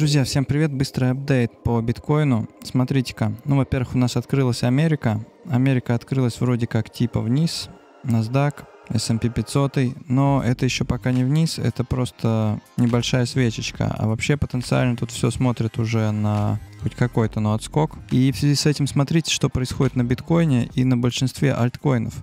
Друзья, всем привет! Быстрый апдейт по биткоину. Смотрите-ка. Ну, во-первых, у нас открылась Америка. Америка открылась вроде как типа вниз. NASDAQ, S&P 500, но это еще пока не вниз, это просто небольшая свечечка. А вообще потенциально тут все смотрит уже на хоть какой-то, но отскок. И в связи с этим смотрите, что происходит на биткоине и на большинстве альткоинов.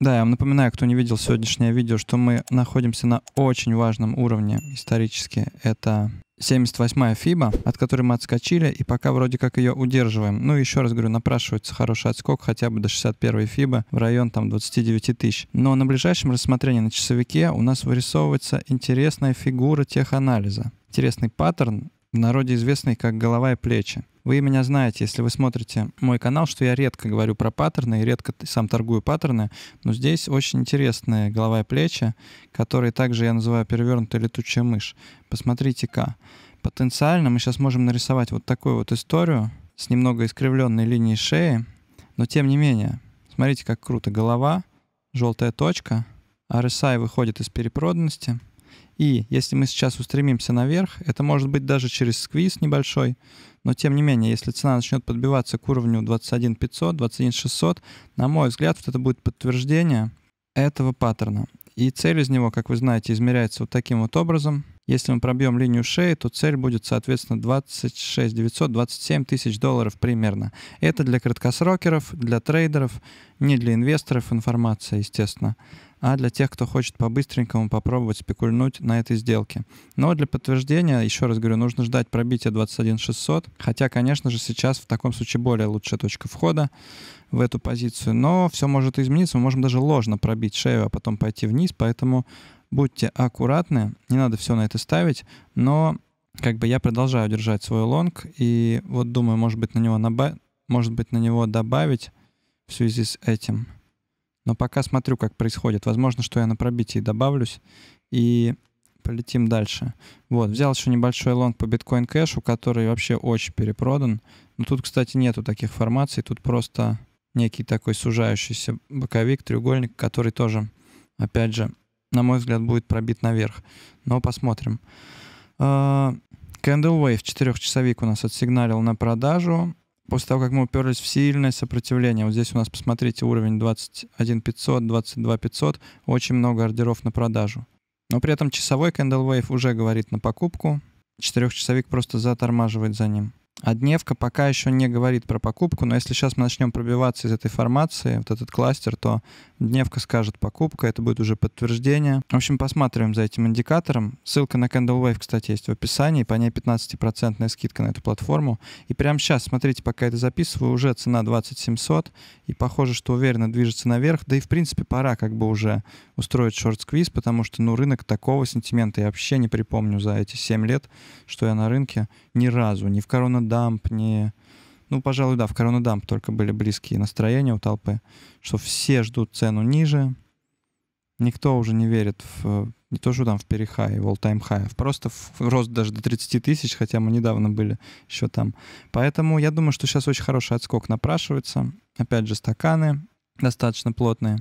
Да, я вам напоминаю, кто не видел сегодняшнее видео, что мы находимся на очень важном уровне исторически. Это 78-я ФИБА, от которой мы отскочили, и пока вроде как ее удерживаем. Ну, еще раз говорю, напрашивается хороший отскок хотя бы до 61-й ФИБА в район там 29 тысяч. Но на ближайшем рассмотрении на часовике у нас вырисовывается интересная фигура теханализа. Интересный паттерн, в народе известный как голова и плечи. Вы меня знаете, если вы смотрите мой канал, что я редко говорю про паттерны и редко сам торгую паттерны, но здесь очень интересные голова и плечи, которые также я называю перевернутая летучая мышь. Посмотрите-ка. Потенциально мы сейчас можем нарисовать вот такую вот историю с немного искривленной линией шеи, но тем не менее, смотрите, как круто. Голова, желтая точка, RSI а выходит из перепроданности — и если мы сейчас устремимся наверх, это может быть даже через сквиз небольшой, но тем не менее, если цена начнет подбиваться к уровню 21 500, 21 600, на мой взгляд, вот это будет подтверждение этого паттерна. И цель из него, как вы знаете, измеряется вот таким вот образом – если мы пробьем линию шеи, то цель будет, соответственно, 26 900, 27 тысяч долларов примерно. Это для краткосрокеров, для трейдеров, не для инвесторов информация, естественно, а для тех, кто хочет по-быстренькому попробовать спекульнуть на этой сделке. Но для подтверждения, еще раз говорю, нужно ждать пробития 21 600, хотя, конечно же, сейчас в таком случае более лучшая точка входа в эту позицию, но все может измениться, мы можем даже ложно пробить шею, а потом пойти вниз, поэтому Будьте аккуратны, не надо все на это ставить, но как бы я продолжаю держать свой лонг, и вот думаю, может быть, на него, наба... может быть, на него добавить в связи с этим. Но пока смотрю, как происходит. Возможно, что я на пробитии добавлюсь, и полетим дальше. Вот, взял еще небольшой лонг по биткоин кэшу, который вообще очень перепродан. Но тут, кстати, нету таких формаций, тут просто некий такой сужающийся боковик, треугольник, который тоже, опять же, на мой взгляд, будет пробит наверх. Но посмотрим. А, Candlewave, четырехчасовик у нас отсигналил на продажу. После того, как мы уперлись в сильное сопротивление, вот здесь у нас, посмотрите, уровень 21 500, 22 500, очень много ордеров на продажу. Но при этом часовой Candlewave уже говорит на покупку, четырехчасовик просто затормаживает за ним. А дневка пока еще не говорит про покупку, но если сейчас мы начнем пробиваться из этой формации, вот этот кластер, то дневка скажет покупка, это будет уже подтверждение. В общем, посмотрим за этим индикатором. Ссылка на CandleWave, кстати, есть в описании, по ней 15% скидка на эту платформу. И прямо сейчас, смотрите, пока это записываю, уже цена 2700, и похоже, что уверенно движется наверх, да и в принципе пора как бы уже устроить шорт-сквиз, потому что, ну, рынок такого сентимента я вообще не припомню за эти 7 лет, что я на рынке ни разу, ни в корона коронадамп, не, Ну, пожалуй, да, в коронадамп только были близкие настроения у толпы, что все ждут цену ниже, никто уже не верит в не то, что там в перехай, в all-time high, а просто в рост даже до 30 тысяч, хотя мы недавно были еще там. Поэтому я думаю, что сейчас очень хороший отскок напрашивается. Опять же, стаканы достаточно плотные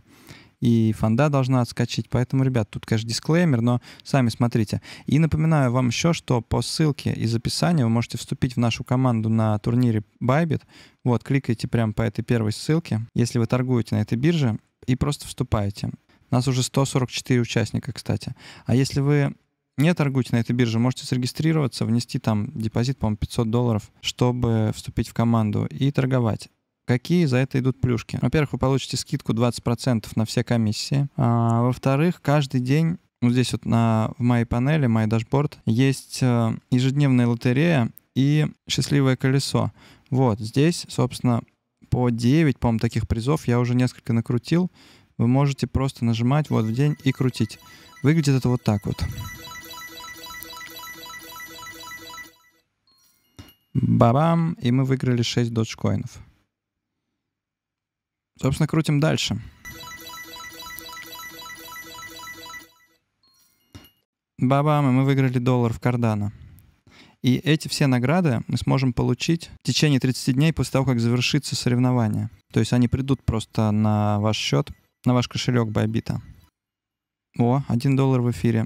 и фонда должна отскочить. Поэтому, ребят, тут, конечно, дисклеймер, но сами смотрите. И напоминаю вам еще, что по ссылке из описания вы можете вступить в нашу команду на турнире Bybit. Вот, кликайте прямо по этой первой ссылке, если вы торгуете на этой бирже, и просто вступаете. нас уже 144 участника, кстати. А если вы не торгуете на этой бирже, можете срегистрироваться, внести там депозит, по-моему, 500 долларов, чтобы вступить в команду и торговать. Какие за это идут плюшки? Во-первых, вы получите скидку 20% на все комиссии. А, во-вторых, каждый день вот ну, здесь вот на, в моей панели, мой дашборд, есть э, ежедневная лотерея и счастливое колесо. Вот здесь, собственно, по 9, по-моему, таких призов я уже несколько накрутил. Вы можете просто нажимать вот в день и крутить. Выглядит это вот так вот. Бабам, и мы выиграли 6 коинов. Собственно, крутим дальше. Бабам, и мы выиграли доллар в кардана. И эти все награды мы сможем получить в течение 30 дней после того, как завершится соревнование. То есть они придут просто на ваш счет, на ваш кошелек Байбита. О, 1 доллар в эфире.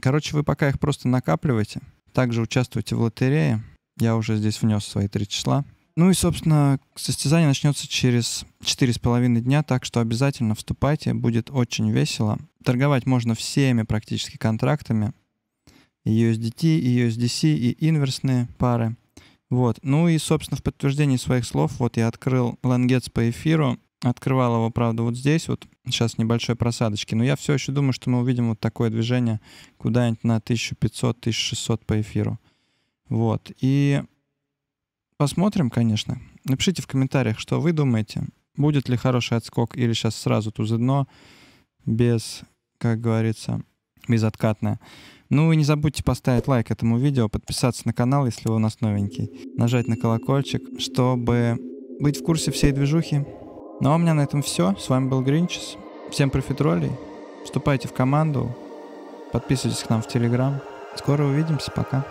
Короче, вы пока их просто накапливаете. Также участвуйте в лотерее. Я уже здесь внес свои три числа. Ну и, собственно, состязание начнется через 4,5 дня, так что обязательно вступайте, будет очень весело. Торговать можно всеми практически контрактами. И USDT, и USDC, и инверсные пары. Вот. Ну и, собственно, в подтверждении своих слов, вот я открыл лангец по эфиру. Открывал его, правда, вот здесь вот. Сейчас небольшой просадочки. Но я все еще думаю, что мы увидим вот такое движение куда-нибудь на 1500-1600 по эфиру. Вот. И Посмотрим, конечно. Напишите в комментариях, что вы думаете. Будет ли хороший отскок или сейчас сразу тузы дно без, как говорится, безоткатное. Ну и не забудьте поставить лайк этому видео, подписаться на канал, если вы у нас новенький, нажать на колокольчик, чтобы быть в курсе всей движухи. Ну а у меня на этом все. С вами был Гринчес. Всем профитролей. Вступайте в команду. Подписывайтесь к нам в Телеграм. Скоро увидимся. Пока.